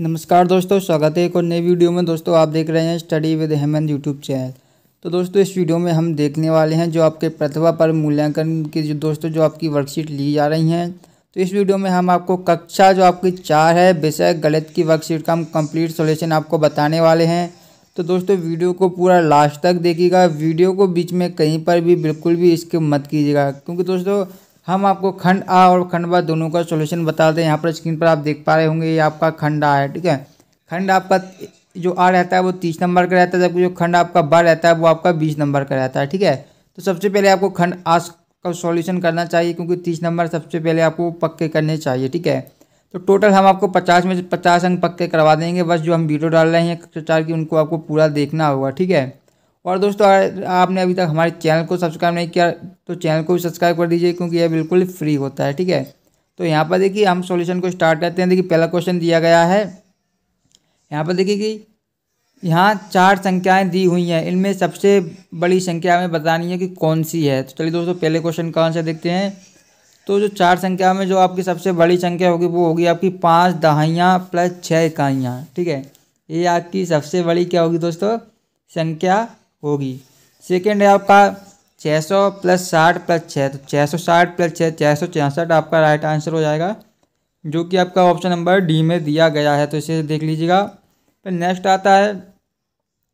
नमस्कार दोस्तों स्वागत है एक और नए वीडियो में दोस्तों आप देख रहे हैं study with Hemant YouTube channel तो दोस्तों इस वीडियो में हम देखने वाले हैं जो आपके प्रतिभा पर मूल्यांकन की जो दोस्तों जो आपकी वर्कशीट ली जा रही हैं तो इस वीडियो में हम आपको कक्षा जो आपकी चार है विषय गलत की वर्कशीट का हम कम्प्लीट सोल्यूशन आपको बताने वाले हैं तो दोस्तों वीडियो को पूरा लास्ट तक देखिएगा वीडियो को बीच में कहीं पर भी बिल्कुल भी इसके मत कीजिएगा क्योंकि दोस्तों हम आपको खंड आ और खंड बा दोनों का सोल्यूशन बता दें यहाँ पर स्क्रीन पर आप देख पा रहे होंगे ये आपका खंड आ है ठीक है खंड आपका जो आ रहता है वो तीस नंबर का रहता है जबकि जो खंड आपका ब रहता है वो आपका बीस नंबर का रहता है ठीक है तो सबसे पहले आपको खंड आ का सॉल्यूशन करना चाहिए क्योंकि तीस नंबर सबसे पहले आपको पक्के करने चाहिए ठीक है तो टोटल हम आपको पचास में से पचास अंक पक्के करवा देंगे बस जो हम वीडियो डाल रहे हैं कक्षा चार की उनको आपको पूरा देखना होगा ठीक है और दोस्तों अगर आपने अभी तक हमारे चैनल को सब्सक्राइब नहीं किया तो चैनल को भी सब्सक्राइब कर दीजिए क्योंकि यह बिल्कुल फ्री होता है ठीक है तो यहाँ पर देखिए हम सॉल्यूशन को स्टार्ट करते हैं देखिए पहला क्वेश्चन दिया गया है यहाँ पर देखिए कि यहाँ चार संख्याएं दी हुई हैं इनमें सबसे बड़ी संख्या हमें बतानी है कि कौन सी है तो चलिए दोस्तों पहले क्वेश्चन का आंसर देखते हैं तो जो चार संख्या में जो आपकी सबसे बड़ी संख्या होगी वो होगी आपकी पाँच दहाइयाँ प्लस छः इकाइयाँ ठीक है ये आपकी सबसे बड़ी क्या होगी दोस्तों संख्या होगी सेकेंड है आपका छः सौ प्लस साठ प्लस छः तो छः सौ साठ प्लस छः छः सौ छियासठ आपका राइट आंसर हो जाएगा जो कि आपका ऑप्शन नंबर डी में दिया गया है तो इसे देख लीजिएगा फिर नेक्स्ट आता है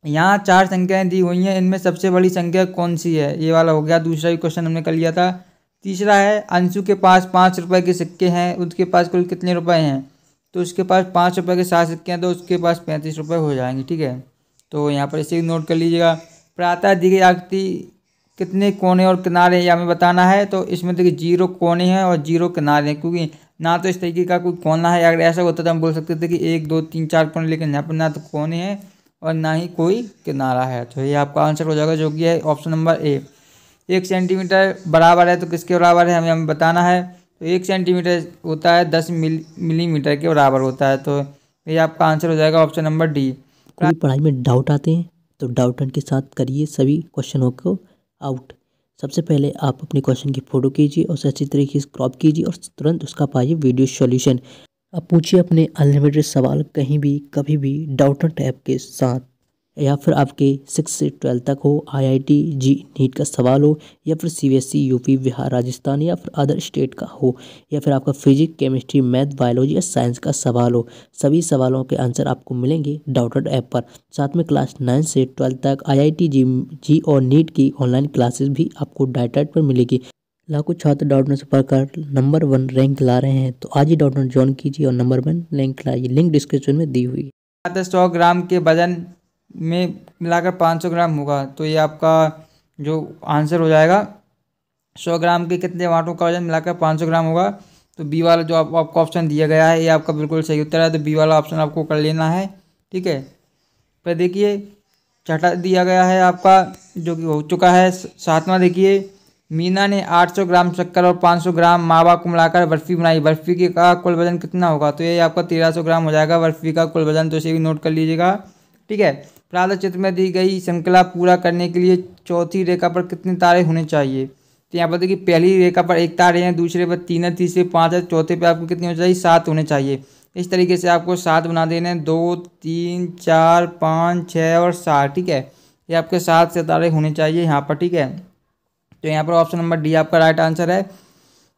यहाँ चार संख्याएं दी हुई हैं इनमें सबसे बड़ी संख्या कौन सी है ये वाला हो गया दूसरा भी क्वेश्चन हमने कर लिया था तीसरा है अंशु के पास पाँच रुपये के सिक्के हैं उसके पास कुल कितने रुपए हैं तो उसके पास पाँच रुपये के सात सिक्के हैं तो उसके पास पैंतीस रुपये हो जाएंगे ठीक है तो यहाँ पर इसे नोट कर लीजिएगा प्रातः आकृति कितने कोने और किनारे हैं ये हमें बताना है तो इसमें देखिए जीरो कोने हैं और जीरो किनारे हैं क्योंकि ना तो इस तरीके का कोई कोना है अगर ऐसा होता तो हम बोल सकते थे कि एक दो तीन चार कोने लेकिन यहाँ पर ना तो कोने हैं और ना ही कोई किनारा है तो ये आपका आंसर हो जाएगा जो कि है ऑप्शन नंबर ए एक सेंटीमीटर बराबर है तो किसके बराबर है हमें हमें बताना है तो एक सेंटीमीटर होता है दस मिली मिलीमीटर के बराबर होता है तो ये आपका आंसर हो जाएगा ऑप्शन नंबर डी पढ़ाई में डाउट आते हैं तो डाउट के साथ करिए सभी क्वेश्चनों को आउट सबसे पहले आप अपने क्वेश्चन की फ़ोटो कीजिए और अच्छी तरीके से क्रॉप कीजिए और तुरंत उसका पाइए वीडियो सॉल्यूशन आप पूछिए अपने अनलिमिटेड सवाल कहीं भी कभी भी डाउट ऐप के साथ या फिर आपके सिक्स से ट्वेल्थ तक हो आईआईटी जी नीट का सवाल हो या फिर CBSE UP e, Bihar Rajasthan या फिर अदर स्टेट का हो या फिर आपका फिजिक्स केमिस्ट्री मैथ बायोलॉजी या साइंस का सवाल हो सभी सवालों के आंसर आपको मिलेंगे डाउटेड ऐप पर साथ में क्लास नाइन से ट्वेल्थ तक आईआईटी जी जी और नीट की ऑनलाइन क्लासेस भी आपको डाइटेड पर मिलेगी लाखों छात्र डॉटनेट से पढ़कर नंबर वन रैंक ला रहे हैं तो आज ही डॉटनेट ज्वाइन कीजिए और नंबर वन रैंक लाइए लिंक डिस्क्रिप्शन में दी हुई सौ ग्राम के वजन में मिलाकर पाँच सौ ग्राम होगा तो ये आपका जो आंसर हो जाएगा सौ ग्राम के कितने वाटों का वजन मिलाकर पाँच सौ ग्राम होगा तो बी वाला जो आप, आपको ऑप्शन दिया गया है ये आपका बिल्कुल सही उत्तर है तो बी वाला ऑप्शन आपको कर लेना है ठीक है पर देखिए छठा दिया गया है आपका जो कि हो चुका है सातवां देखिए मीना ने 800 ग्राम शक्कर और 500 ग्राम मावा को मिलाकर बर्फ़ी बनाई बर्फ़ी के का कुल वजन कितना होगा तो ये आपका 1300 ग्राम हो जाएगा बर्फ़ी का कुल वजन तो इसे भी नोट कर लीजिएगा ठीक है राधा चित्र में दी गई श्रृंखला पूरा करने के लिए चौथी रेखा पर कितने तारे होने चाहिए तो यहाँ पर देखिए पहली रेखा पर एक तारे हैं दूसरे पर तीन है तीसरे पाँच है चौथे पर आपको कितने होने चाहिए सात होने चाहिए इस तरीके से आपको सात बना देने हैं दो तीन चार पाँच छः और सात ठीक है ये आपके सात सितारे होने चाहिए यहाँ पर ठीक है तो यहाँ पर ऑप्शन नंबर डी आपका राइट आंसर है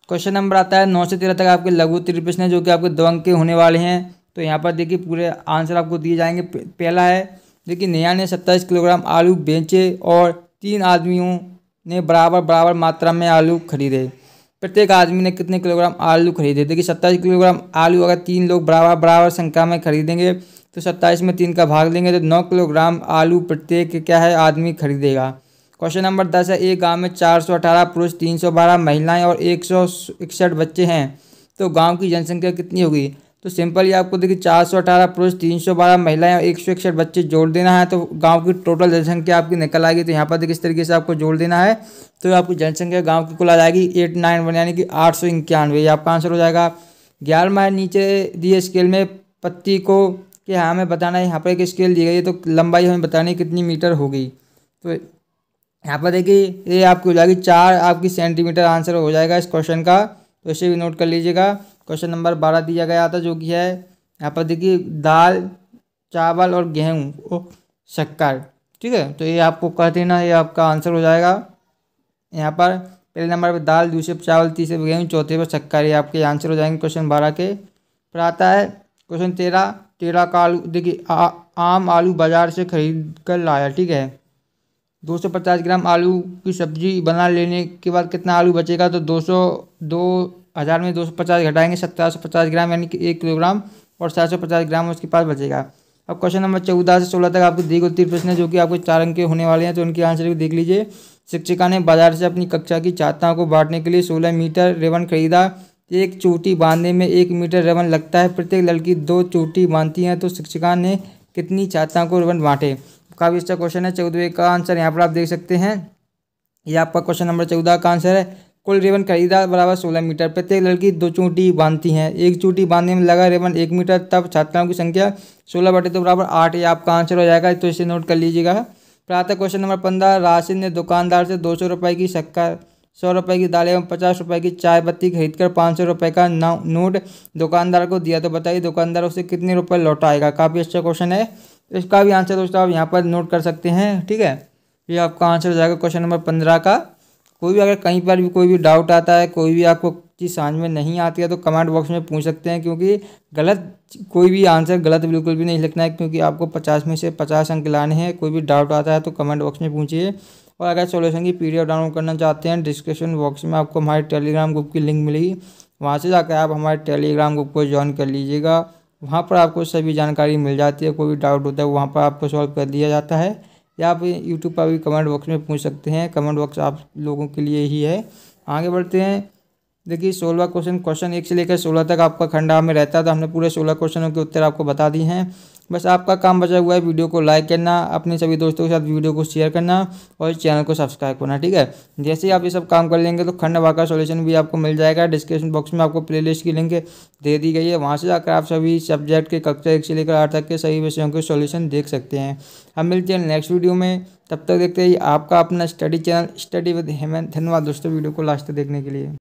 क्वेश्चन नंबर आता है नौ से तेरह तक आपके लघु तिर प्रश्न जो कि आपके दो अंक के होने वाले हैं तो यहाँ पर देखिए पूरे आंसर आपको दिए जाएंगे पहला है लेकिन नेहा ने सत्ताईस किलोग्राम आलू बेचे और तीन आदमियों ने बराबर बराबर मात्रा में आलू खरीदे प्रत्येक आदमी ने कितने किलोग्राम आलू खरीदे देखिए सत्ताईस किलोग्राम आलू अगर तीन लोग बराबर बराबर संख्या में खरीदेंगे तो सत्ताईस में तीन का भाग लेंगे तो नौ किलोग्राम आलू प्रत्येक क्या है आदमी खरीदेगा क्वेश्चन नंबर दस है एक गांव में चार सौ अठारह पुरुष तीन सौ बारह महिलाएँ और एक सौ इकसठ बच्चे हैं तो गांव की जनसंख्या कितनी होगी तो सिंपल ये आपको देखिए चार सौ अठारह पुरुष तीन सौ बारह महिलाएं और एक सौ इकसठ बच्चे जोड़ देना है तो गांव की टोटल जनसंख्या आपकी निकल आएगी तो यहाँ पर देखिए इस तरीके से आपको जोड़ देना है तो आपकी जनसंख्या गांव की कुल आ जाएगी एट नाइन वन यानी कि आठ सौ इक्यानवे ये आपका आंसर हो जाएगा ग्यारह है नीचे दिए स्केल में पत्ती को कि हाँ हमें बताना है यहाँ पर एक स्केल दी गई है तो लंबाई हमें बतानी कितनी मीटर होगी तो यहाँ पर देखिए ये आपकी हो जाएगी चार आपकी सेंटीमीटर आंसर हो जाएगा इस क्वेश्चन का तो इसे भी नोट कर लीजिएगा क्वेश्चन नंबर बारह दिया गया था जो कि है यहाँ पर देखिए दाल चावल और गेहूँ शक्कर ठीक है तो ये आपको कह देना ये आपका आंसर हो जाएगा यहाँ पर पहले नंबर पर दाल दूसरे पर चावल तीसरे पर गेहूँ चौथे पर शक्कर ये आपके आंसर हो जाएंगे क्वेश्चन बारह के फिर आता है क्वेश्चन तेरह तेरह का आलू देखिए आम आलू बाज़ार से खरीद कर लाया ठीक है दो सौ पचास ग्राम आलू की सब्ज़ी बना लेने के बाद कितना आलू बचेगा तो दो सौ दो हज़ार में दो सौ पचास घटाएंगे सत्रह सौ पचास ग्राम यानी कि एक किलोग्राम और सात सौ पचास ग्राम उसके पास बचेगा अब क्वेश्चन नंबर चौदह से सोलह तक आपको दी गई तीन प्रश्न है जो कि आपको चार अंक के होने वाले हैं तो उनके आंसर भी देख लीजिए शिक्षिका ने बाजार से अपनी कक्षा की छात्राओं को बांटने के लिए सोलह मीटर रेवन खरीदा एक चोटी बांधने में एक मीटर रेवन लगता है प्रत्येक लड़की दो चोटी बांधती हैं तो शिक्षिका ने कितनी छात्राओं को रेवन बांटे काफ़ी अच्छा क्वेश्चन है चौदह का आंसर यहाँ पर आप देख सकते हैं ये आपका क्वेश्चन नंबर चौदह का आंसर है कुल रेवन का बराबर सोलह मीटर प्रत्येक लड़की दो चोटी बांधती हैं एक चोटी बांधने में लगा रेवन एक मीटर तब छात्राओं की संख्या सोलह बटे तो बराबर आठ या आपका आंसर हो जाएगा तो इसे नोट कर लीजिएगा प्रातः क्वेश्चन नंबर पंद्रह राशिद ने दुकानदार से दो सौ रुपये की शक्कर सौ रुपये की दाल एवं पचास रुपये की चाय बत्ती खरीद कर पाँच सौ रुपये का नोट दुकानदार को दिया तो बताइए दुकानदार उसे कितने रुपये लौटाएगा काफ़ी अच्छा क्वेश्चन है इसका भी आंसर दोस्तों आप यहाँ पर नोट कर सकते हैं ठीक है ये आपका आंसर हो जाएगा क्वेश्चन नंबर पंद्रह का कोई भी अगर कहीं पर भी कोई भी डाउट आता है कोई भी आपको चीज़ समझ में नहीं आती है तो कमेंट बॉक्स में पूछ सकते हैं क्योंकि गलत कोई भी आंसर गलत बिल्कुल भी नहीं लिखना है क्योंकि आपको पचास में से पचास अंक लाने हैं कोई भी डाउट आता है तो कमेंट बॉक्स में पूछिए और अगर सोल्यूशन की पी डाउनलोड करना चाहते हैं डिस्क्रिप्शन बॉक्स में आपको हमारे टेलीग्राम ग्रुप की लिंक मिलेगी वहाँ से जाकर आप हमारे टेलीग्राम ग्रुप को ज्वाइन कर लीजिएगा वहाँ पर आपको सभी जानकारी मिल जाती है कोई भी डाउट होता है वहाँ पर आपको सॉल्व कर दिया जाता है या आप यूट्यूब पर भी कमेंट बॉक्स में पूछ सकते हैं कमेंट बॉक्स आप लोगों के लिए ही है आगे बढ़ते हैं देखिए सोलह क्वेश्चन क्वेश्चन एक से लेकर सोलह तक आपका खंडा में रहता है तो हमने पूरे सोलह क्वेश्चनों के उत्तर आपको बता दिए हैं बस आपका काम बचा हुआ है वीडियो को लाइक करना अपने सभी दोस्तों के साथ वीडियो को शेयर करना और चैनल को सब्सक्राइब करना ठीक है जैसे ही आप ये सब काम कर लेंगे तो खंड का सॉल्यूशन भी आपको मिल जाएगा डिस्क्रिप्शन बॉक्स में आपको प्लेलिस्ट की लिंक दे दी गई है वहाँ से जाकर आप सभी सब्जेक्ट के कक्षा एक से लेकर आठ तक के सभी विषयों के सोल्यूशन देख सकते हैं हम मिलते हैं नेक्स्ट वीडियो में तब तक देखते ही आपका अपना study channel study with Hemant धन्यवाद दोस्तों वीडियो को लास्ट तक देखने के लिए